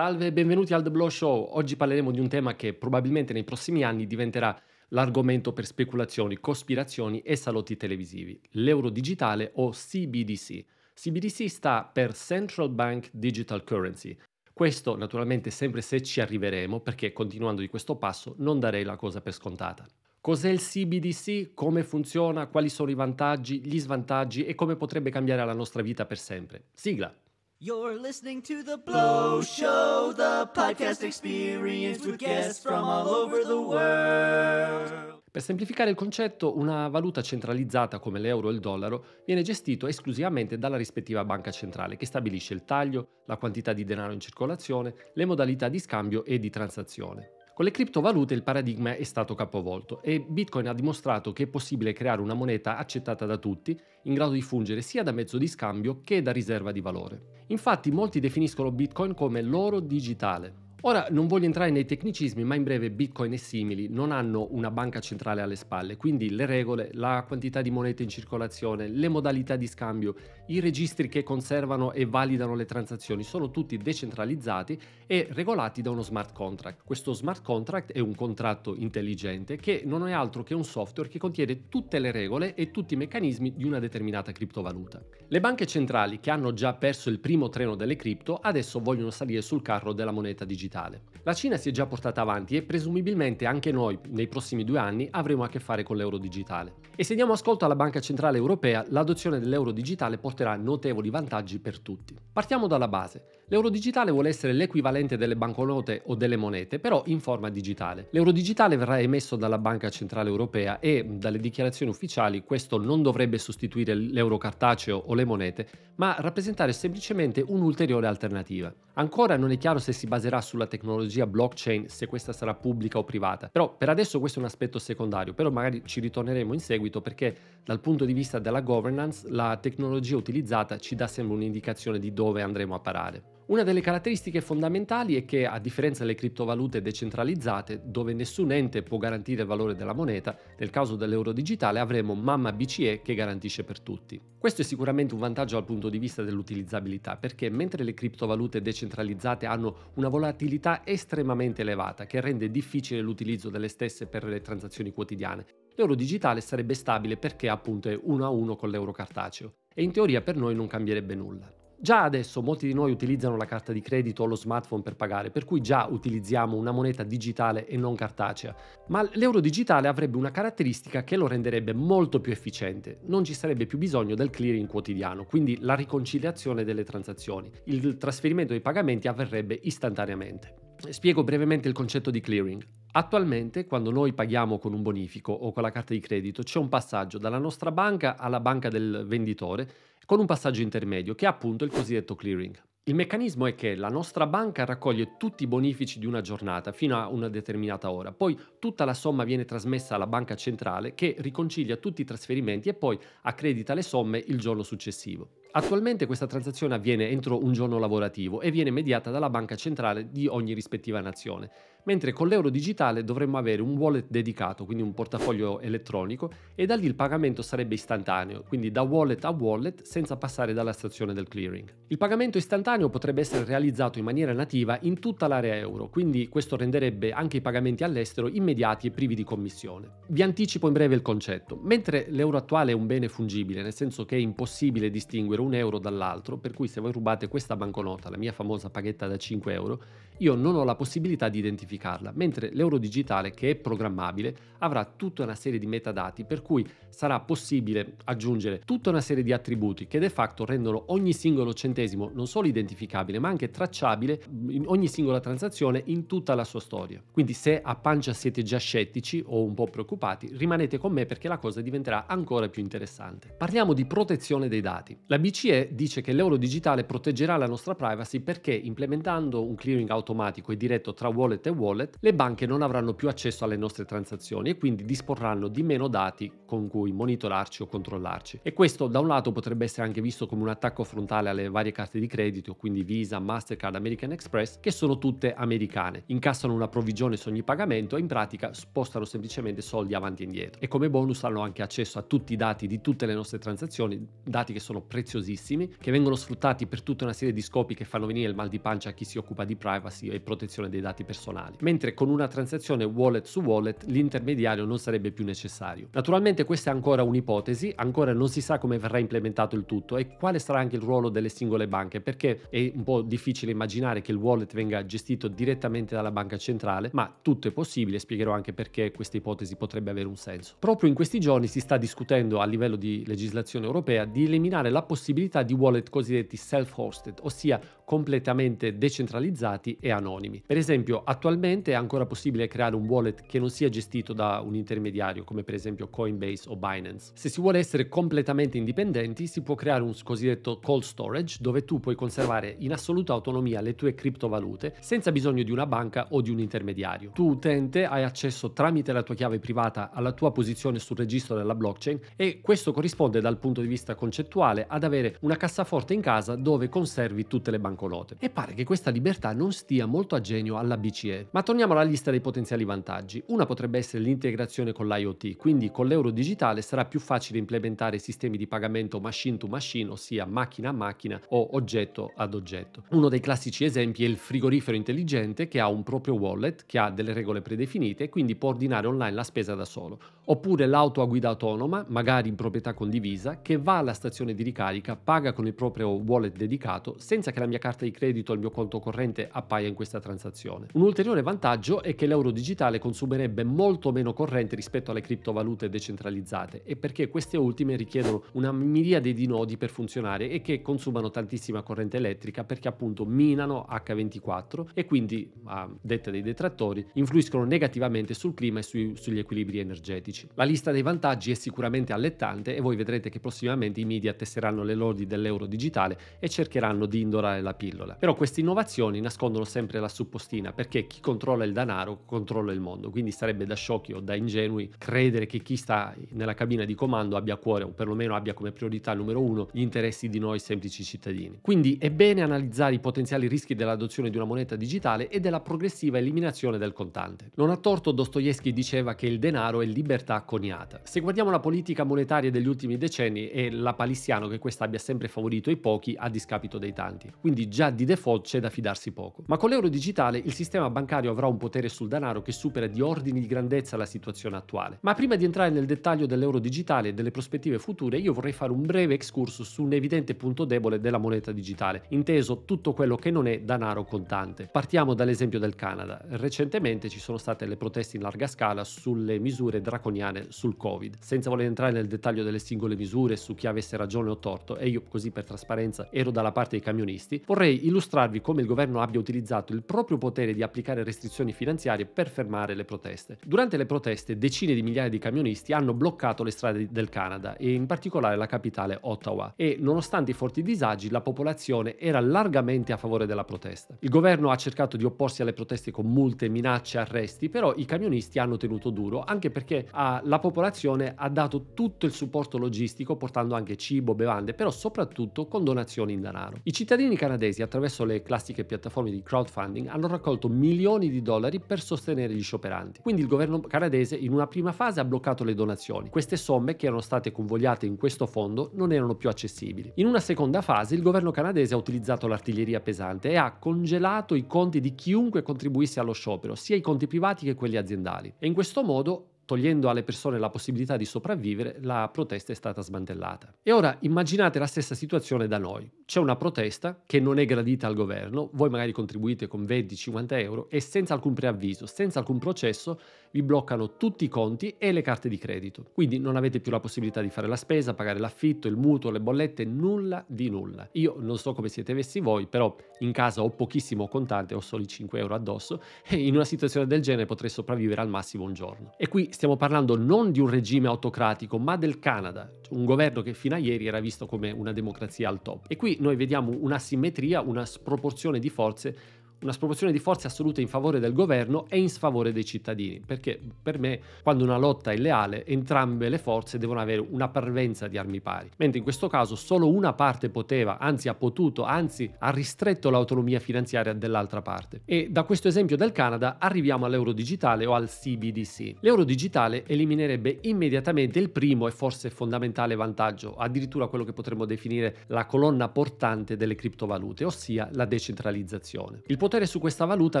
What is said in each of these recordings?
Salve e benvenuti al The Blow Show. Oggi parleremo di un tema che probabilmente nei prossimi anni diventerà l'argomento per speculazioni, cospirazioni e salotti televisivi, l'euro digitale o CBDC. CBDC sta per Central Bank Digital Currency. Questo naturalmente sempre se ci arriveremo perché continuando di questo passo non darei la cosa per scontata. Cos'è il CBDC? Come funziona? Quali sono i vantaggi, gli svantaggi e come potrebbe cambiare la nostra vita per sempre? Sigla! You're listening to the Blow Show, the podcast experience with guests from all over the world. Per semplificare il concetto, una valuta centralizzata come l'euro e il dollaro viene gestito esclusivamente dalla rispettiva banca centrale che stabilisce il taglio, la quantità di denaro in circolazione, le modalità di scambio e di transazione. Con le criptovalute il paradigma è stato capovolto e Bitcoin ha dimostrato che è possibile creare una moneta accettata da tutti, in grado di fungere sia da mezzo di scambio che da riserva di valore. Infatti molti definiscono Bitcoin come l'oro digitale, Ora non voglio entrare nei tecnicismi, ma in breve Bitcoin e simili non hanno una banca centrale alle spalle, quindi le regole, la quantità di monete in circolazione, le modalità di scambio, i registri che conservano e validano le transazioni sono tutti decentralizzati e regolati da uno smart contract. Questo smart contract è un contratto intelligente che non è altro che un software che contiene tutte le regole e tutti i meccanismi di una determinata criptovaluta. Le banche centrali che hanno già perso il primo treno delle cripto adesso vogliono salire sul carro della moneta digitale digitale. La Cina si è già portata avanti e presumibilmente anche noi nei prossimi due anni avremo a che fare con l'euro digitale. E se diamo ascolto alla Banca Centrale Europea, l'adozione dell'euro digitale porterà notevoli vantaggi per tutti. Partiamo dalla base. L'euro digitale vuole essere l'equivalente delle banconote o delle monete, però in forma digitale. L'euro digitale verrà emesso dalla Banca Centrale Europea e, dalle dichiarazioni ufficiali, questo non dovrebbe sostituire l'euro cartaceo o le monete, ma rappresentare semplicemente un'ulteriore alternativa. Ancora non è chiaro se si baserà sulla tecnologia blockchain, se questa sarà pubblica o privata, però per adesso questo è un aspetto secondario, però magari ci ritorneremo in seguito perché dal punto di vista della governance la tecnologia utilizzata ci dà sempre un'indicazione di dove andremo a parare. Una delle caratteristiche fondamentali è che, a differenza delle criptovalute decentralizzate, dove nessun ente può garantire il valore della moneta, nel caso dell'euro digitale avremo mamma BCE che garantisce per tutti. Questo è sicuramente un vantaggio dal punto di vista dell'utilizzabilità, perché mentre le criptovalute decentralizzate hanno una volatilità estremamente elevata, che rende difficile l'utilizzo delle stesse per le transazioni quotidiane, l'euro digitale sarebbe stabile perché appunto è uno a uno con l'euro cartaceo e in teoria per noi non cambierebbe nulla. Già adesso molti di noi utilizzano la carta di credito o lo smartphone per pagare, per cui già utilizziamo una moneta digitale e non cartacea, ma l'euro digitale avrebbe una caratteristica che lo renderebbe molto più efficiente, non ci sarebbe più bisogno del clearing quotidiano, quindi la riconciliazione delle transazioni, il trasferimento dei pagamenti avverrebbe istantaneamente. Spiego brevemente il concetto di clearing. Attualmente, quando noi paghiamo con un bonifico o con la carta di credito, c'è un passaggio dalla nostra banca alla banca del venditore con un passaggio intermedio che è appunto il cosiddetto clearing. Il meccanismo è che la nostra banca raccoglie tutti i bonifici di una giornata fino a una determinata ora, poi tutta la somma viene trasmessa alla banca centrale che riconcilia tutti i trasferimenti e poi accredita le somme il giorno successivo. Attualmente questa transazione avviene entro un giorno lavorativo e viene mediata dalla banca centrale di ogni rispettiva nazione mentre con l'euro digitale dovremmo avere un wallet dedicato, quindi un portafoglio elettronico, e da lì il pagamento sarebbe istantaneo, quindi da wallet a wallet senza passare dalla stazione del clearing. Il pagamento istantaneo potrebbe essere realizzato in maniera nativa in tutta l'area euro, quindi questo renderebbe anche i pagamenti all'estero immediati e privi di commissione. Vi anticipo in breve il concetto. Mentre l'euro attuale è un bene fungibile, nel senso che è impossibile distinguere un euro dall'altro, per cui se voi rubate questa banconota, la mia famosa paghetta da 5 euro, io non ho la possibilità di identificare modificarla, mentre l'euro digitale, che è programmabile, avrà tutta una serie di metadati per cui sarà possibile aggiungere tutta una serie di attributi che de facto rendono ogni singolo centesimo non solo identificabile ma anche tracciabile in ogni singola transazione in tutta la sua storia. Quindi se a pancia siete già scettici o un po' preoccupati, rimanete con me perché la cosa diventerà ancora più interessante. Parliamo di protezione dei dati. La BCE dice che l'euro digitale proteggerà la nostra privacy perché implementando un clearing automatico e diretto tra wallet e wallet, le banche non avranno più accesso alle nostre transazioni e quindi disporranno di meno dati con cui monitorarci o controllarci. E questo da un lato potrebbe essere anche visto come un attacco frontale alle varie carte di credito, quindi Visa, Mastercard, American Express, che sono tutte americane. Incassano una provvigione su ogni pagamento e in pratica spostano semplicemente soldi avanti e indietro. E come bonus hanno anche accesso a tutti i dati di tutte le nostre transazioni, dati che sono preziosissimi, che vengono sfruttati per tutta una serie di scopi che fanno venire il mal di pancia a chi si occupa di privacy e protezione dei dati personali tradizionali, mentre con una transazione wallet su wallet l'intermediario non sarebbe più necessario. Naturalmente questa è ancora un'ipotesi, ancora non si sa come verrà implementato il tutto e quale sarà anche il ruolo delle singole banche, perché è un po' difficile immaginare che il wallet venga gestito direttamente dalla banca centrale, ma tutto è possibile, spiegherò anche perché questa ipotesi potrebbe avere un senso. Proprio in questi giorni si sta discutendo a livello di legislazione europea di eliminare la possibilità di wallet cosiddetti self-hosted, ossia completamente decentralizzati e anonimi. Per esempio, attualmente Finalmente è ancora possibile creare un wallet che non sia gestito da un intermediario, come per esempio Coinbase o Binance. Se si vuole essere completamente indipendenti, si può creare un cosiddetto cold storage, dove tu puoi conservare in assoluta autonomia le tue criptovalute senza bisogno di una banca o di un intermediario. Tu utente hai accesso tramite la tua chiave privata alla tua posizione sul registro della blockchain e questo corrisponde dal punto di vista concettuale ad avere una cassaforte in casa dove conservi tutte le banconote. E pare che questa libertà non stia molto a genio alla BCE, ma torniamo alla lista dei potenziali vantaggi. Una potrebbe essere l'integrazione con l'IoT, quindi con l'euro digitale sarà più facile implementare sistemi di pagamento machine to machine, ossia macchina a macchina o oggetto ad oggetto. Uno dei classici esempi è il frigorifero intelligente che ha un proprio wallet, che ha delle regole predefinite e quindi può ordinare online la spesa da solo. Oppure l'auto a guida autonoma, magari in proprietà condivisa, che va alla stazione di ricarica, paga con il proprio wallet dedicato senza che la mia carta di credito o il mio conto corrente appaia in questa transazione. Un ulteriore L'ulteriore vantaggio è che l'euro digitale consumerebbe molto meno corrente rispetto alle criptovalute decentralizzate e perché queste ultime richiedono una miriade di nodi per funzionare e che consumano tantissima corrente elettrica perché appunto minano H24 e quindi, a detta dei detrattori, influiscono negativamente sul clima e sui, sugli equilibri energetici. La lista dei vantaggi è sicuramente allettante e voi vedrete che prossimamente i media tesseranno le lodi dell'euro digitale e cercheranno di indorare la pillola. Però queste innovazioni nascondono sempre la suppostina perché chi controlla il denaro controlla il mondo. Quindi sarebbe da sciocchi o da ingenui credere che chi sta nella cabina di comando abbia a cuore o perlomeno abbia come priorità numero uno gli interessi di noi semplici cittadini. Quindi è bene analizzare i potenziali rischi dell'adozione di una moneta digitale e della progressiva eliminazione del contante. Non a torto Dostoevsky diceva che il denaro è libertà coniata. Se guardiamo la politica monetaria degli ultimi decenni è la palissiano che questa abbia sempre favorito i pochi a discapito dei tanti. Quindi già di default c'è da fidarsi poco. Ma con l'euro digitale il sistema bancario monetario avrà un potere sul denaro che supera di ordini di grandezza la situazione attuale. Ma prima di entrare nel dettaglio dell'euro digitale e delle prospettive future, io vorrei fare un breve excursus su un evidente punto debole della moneta digitale, inteso tutto quello che non è denaro contante. Partiamo dall'esempio del Canada. Recentemente ci sono state le proteste in larga scala sulle misure draconiane sul Covid. Senza voler entrare nel dettaglio delle singole misure su chi avesse ragione o torto, e io così per trasparenza ero dalla parte dei camionisti, vorrei illustrarvi come il governo abbia utilizzato il proprio potere di applicare restrizioni finanziarie per fermare le proteste. Durante le proteste decine di migliaia di camionisti hanno bloccato le strade del Canada e in particolare la capitale Ottawa e nonostante i forti disagi la popolazione era largamente a favore della protesta. Il governo ha cercato di opporsi alle proteste con multe, minacce, arresti, però i camionisti hanno tenuto duro anche perché ah, la popolazione ha dato tutto il supporto logistico portando anche cibo, bevande, però soprattutto con donazioni in denaro. I cittadini canadesi attraverso le classiche piattaforme di crowdfunding hanno raccolto milioni milioni di dollari per sostenere gli scioperanti. Quindi il governo canadese in una prima fase ha bloccato le donazioni. Queste somme che erano state convogliate in questo fondo non erano più accessibili. In una seconda fase il governo canadese ha utilizzato l'artiglieria pesante e ha congelato i conti di chiunque contribuisse allo sciopero, sia i conti privati che quelli aziendali. E in questo modo togliendo alle persone la possibilità di sopravvivere, la protesta è stata smantellata. E ora immaginate la stessa situazione da noi. C'è una protesta che non è gradita al governo, voi magari contribuite con 20-50 euro e senza alcun preavviso, senza alcun processo, vi bloccano tutti i conti e le carte di credito. Quindi non avete più la possibilità di fare la spesa, pagare l'affitto, il mutuo, le bollette, nulla di nulla. Io non so come siete messi voi, però in casa ho pochissimo contante, ho soli 5 euro addosso e in una situazione del genere potrei sopravvivere al massimo un giorno. E qui stiamo parlando non di un regime autocratico, ma del Canada, un governo che fino a ieri era visto come una democrazia al top. E qui noi vediamo un'asimmetria, una sproporzione di forze una sproporzione di forze assolute in favore del governo e in sfavore dei cittadini, perché per me quando una lotta è leale entrambe le forze devono avere una parvenza di armi pari, mentre in questo caso solo una parte poteva, anzi ha potuto, anzi ha ristretto l'autonomia finanziaria dell'altra parte. E da questo esempio del Canada arriviamo all'euro digitale o al CBDC. L'euro digitale eliminerebbe immediatamente il primo e forse fondamentale vantaggio, addirittura quello che potremmo definire la colonna portante delle criptovalute, ossia la decentralizzazione. Il potere su questa valuta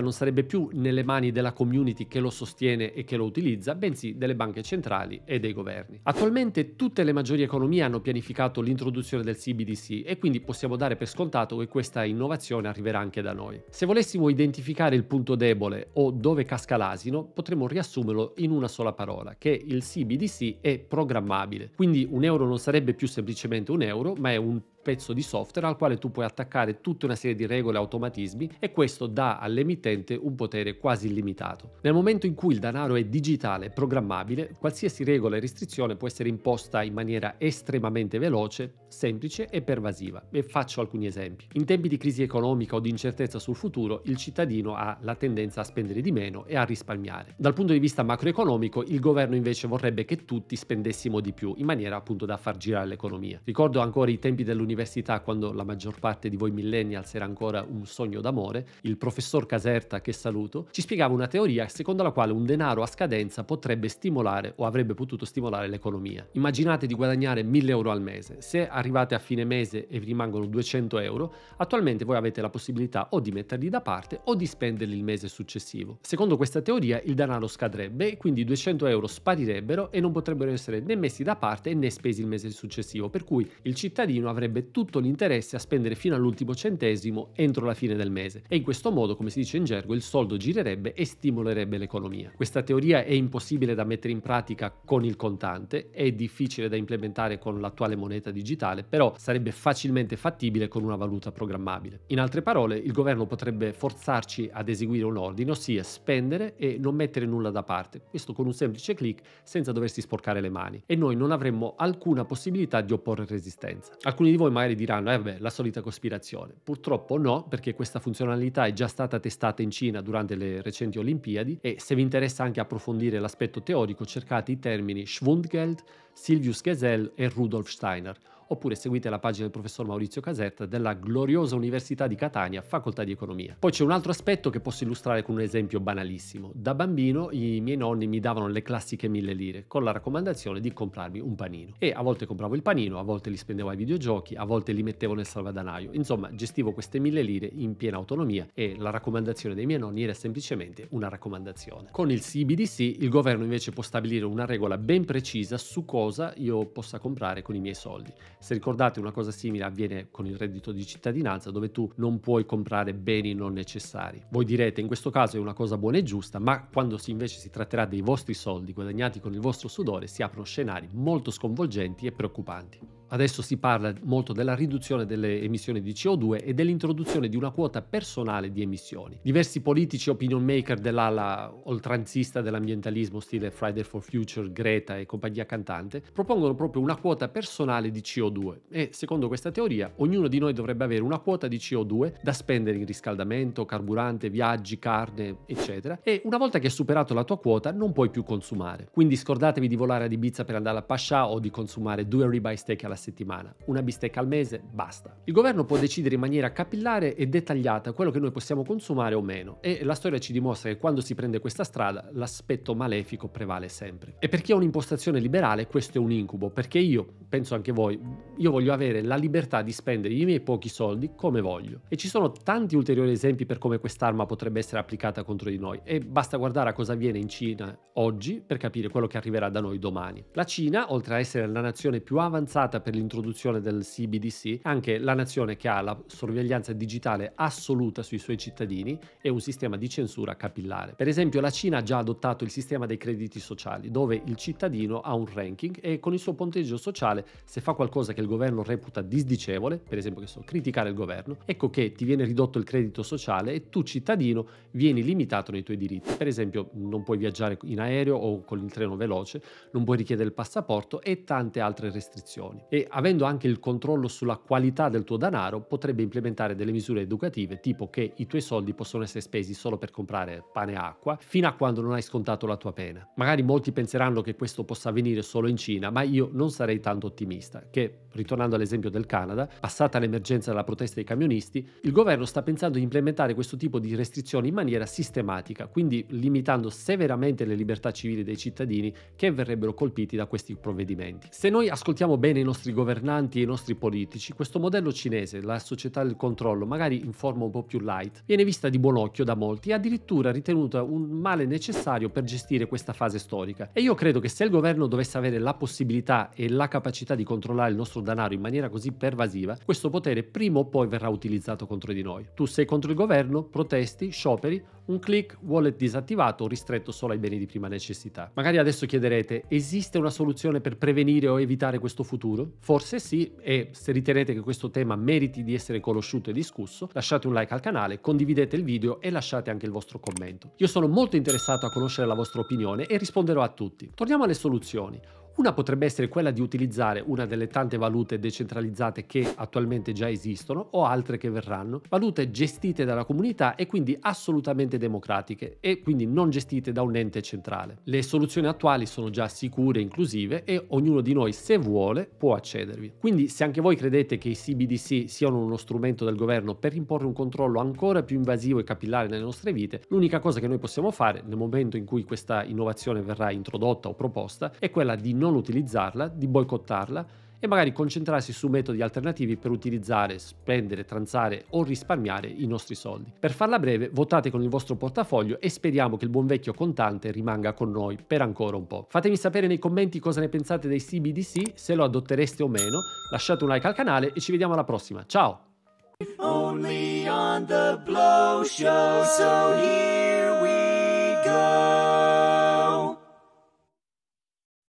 non sarebbe più nelle mani della community che lo sostiene e che lo utilizza, bensì delle banche centrali e dei governi. Attualmente tutte le maggiori economie hanno pianificato l'introduzione del CBDC e quindi possiamo dare per scontato che questa innovazione arriverà anche da noi. Se volessimo identificare il punto debole o dove casca l'asino, potremmo riassumerlo in una sola parola, che il CBDC è programmabile. Quindi un euro non sarebbe più semplicemente un euro, ma è un pezzo di software al quale tu puoi attaccare tutta una serie di regole e automatismi e questo dà all'emittente un potere quasi illimitato. Nel momento in cui il denaro è digitale, programmabile, qualsiasi regola e restrizione può essere imposta in maniera estremamente veloce, semplice e pervasiva. E faccio alcuni esempi. In tempi di crisi economica o di incertezza sul futuro, il cittadino ha la tendenza a spendere di meno e a risparmiare. Dal punto di vista macroeconomico, il governo invece vorrebbe che tutti spendessimo di più, in maniera appunto da far girare l'economia. Ricordo ancora i tempi dell'università all'università quando la maggior parte di voi millennials era ancora un sogno d'amore, il professor Caserta, che saluto, ci spiegava una teoria secondo la quale un denaro a scadenza potrebbe stimolare o avrebbe potuto stimolare l'economia. Immaginate di guadagnare 1000 euro al mese, se arrivate a fine mese e vi rimangono 200 euro, attualmente voi avete la possibilità o di metterli da parte o di spenderli il mese successivo. Secondo questa teoria il denaro scadrebbe e quindi 200 euro sparirebbero e non potrebbero essere né messi da parte né spesi il mese successivo, per cui il cittadino avrebbe avrebbe tutto l'interesse a spendere fino all'ultimo centesimo entro la fine del mese e in questo modo, come si dice in gergo, il soldo girerebbe e stimolerebbe l'economia. Questa teoria è impossibile da mettere in pratica con il contante, è difficile da implementare con l'attuale moneta digitale, però sarebbe facilmente fattibile con una valuta programmabile. In altre parole, il governo potrebbe forzarci ad eseguire un ordine, ossia spendere e non mettere nulla da parte, questo con un semplice clic senza doversi sporcare le mani e noi non avremmo alcuna possibilità di opporre resistenza. Alcuni di voi voi magari diranno, eh vabbè, la solita cospirazione. Purtroppo no, perché questa funzionalità è già stata testata in Cina durante le recenti Olimpiadi e se vi interessa anche approfondire l'aspetto teorico cercate i termini Schwundgeld, Silvius Gesell e Rudolf Steiner oppure seguite la pagina del professor Maurizio Casetta della gloriosa Università di Catania, facoltà di economia. Poi c'è un altro aspetto che posso illustrare con un esempio banalissimo. Da bambino i miei nonni mi davano le classiche mille lire con la raccomandazione di comprarmi un panino e a volte compravo il panino, a volte li spendevo ai videogiochi, a volte li mettevo nel salvadanaio. Insomma, gestivo queste mille lire in piena autonomia e la raccomandazione dei miei nonni era semplicemente una raccomandazione. Con il CBDC il governo invece può stabilire una regola ben precisa su cosa io possa comprare con i miei soldi. Se ricordate una cosa simile avviene con il reddito di cittadinanza dove tu non puoi comprare beni non necessari. Voi direte in questo caso è una cosa buona e giusta, ma quando si invece si tratterà dei vostri soldi guadagnati con il vostro sudore si aprono scenari molto sconvolgenti e preoccupanti. Adesso si parla molto della riduzione delle emissioni di CO2 e dell'introduzione di una quota personale di emissioni. Diversi politici opinion maker dell'ala oltranzista dell'ambientalismo stile Friday for Future, Greta e compagnia cantante propongono proprio una quota personale di CO2 e secondo questa teoria ognuno di noi dovrebbe avere una quota di CO2 da spendere in riscaldamento, carburante, viaggi, carne, eccetera e una volta che hai superato la tua quota non puoi più consumare. Quindi scordatevi di volare ad Ibiza per andare a Pascià o di consumare due ribeye steak alla settimana, una bistecca al mese, basta. Il governo può decidere in maniera capillare e dettagliata quello che noi possiamo consumare o meno e la storia ci dimostra che quando si prende questa strada l'aspetto malefico prevale sempre. E per chi ha un'impostazione liberale questo è un incubo, perché io, penso anche voi, io voglio avere la libertà di spendere i miei pochi soldi come voglio. E ci sono tanti ulteriori esempi per come quest'arma potrebbe essere applicata contro di noi e basta guardare a cosa avviene in Cina oggi per capire quello che arriverà da noi domani. La Cina, oltre a essere la nazione più avanzata per per l'introduzione del CBDC, anche la nazione che ha la sorveglianza digitale assoluta sui suoi cittadini e un sistema di censura capillare. Per esempio la Cina ha già adottato il sistema dei crediti sociali, dove il cittadino ha un ranking e con il suo punteggio sociale, se fa qualcosa che il governo reputa disdicevole, per esempio che so, criticare il governo, ecco che ti viene ridotto il credito sociale e tu cittadino vieni limitato nei tuoi diritti. Per esempio non puoi viaggiare in aereo o con il treno veloce, non puoi richiedere il passaporto e tante altre restrizioni. E e avendo anche il controllo sulla qualità del tuo denaro potrebbe implementare delle misure educative tipo che i tuoi soldi possono essere spesi solo per comprare pane e acqua fino a quando non hai scontato la tua pena. Magari molti penseranno che questo possa avvenire solo in Cina, ma io non sarei tanto ottimista che, ritornando all'esempio del Canada, passata l'emergenza della protesta dei camionisti, il governo sta pensando di implementare questo tipo di restrizioni in maniera sistematica, quindi limitando severamente le libertà civili dei cittadini che verrebbero colpiti da questi provvedimenti. Se noi ascoltiamo bene i nostri nostri governanti e i nostri politici, questo modello cinese, la società del controllo, magari in forma un po' più light, viene vista di buon occhio da molti e addirittura ritenuta un male necessario per gestire questa fase storica. E io credo che se il governo dovesse avere la possibilità e la capacità di controllare il nostro denaro in maniera così pervasiva, questo potere prima o poi verrà utilizzato contro di noi. Tu sei contro il governo, protesti, scioperi, un click, wallet disattivato, o ristretto solo ai beni di prima necessità. Magari adesso chiederete, esiste una soluzione per prevenire o evitare questo futuro? Forse sì, e se ritenete che questo tema meriti di essere conosciuto e discusso, lasciate un like al canale, condividete il video e lasciate anche il vostro commento. Io sono molto interessato a conoscere la vostra opinione e risponderò a tutti. Torniamo alle soluzioni. Una potrebbe essere quella di utilizzare una delle tante valute decentralizzate che attualmente già esistono o altre che verranno, valute gestite dalla comunità e quindi assolutamente democratiche e quindi non gestite da un ente centrale. Le soluzioni attuali sono già sicure e inclusive e ognuno di noi se vuole può accedervi. Quindi se anche voi credete che i CBDC siano uno strumento del governo per imporre un controllo ancora più invasivo e capillare nelle nostre vite, l'unica cosa che noi possiamo fare nel momento in cui questa innovazione verrà introdotta o proposta è quella di non non utilizzarla, di boicottarla e magari concentrarsi su metodi alternativi per utilizzare, spendere, transare o risparmiare i nostri soldi. Per farla breve, votate con il vostro portafoglio e speriamo che il buon vecchio contante rimanga con noi per ancora un po'. Fatemi sapere nei commenti cosa ne pensate dei CBDC, se lo adottereste o meno, lasciate un like al canale e ci vediamo alla prossima. Ciao! on the blow show. So here we go.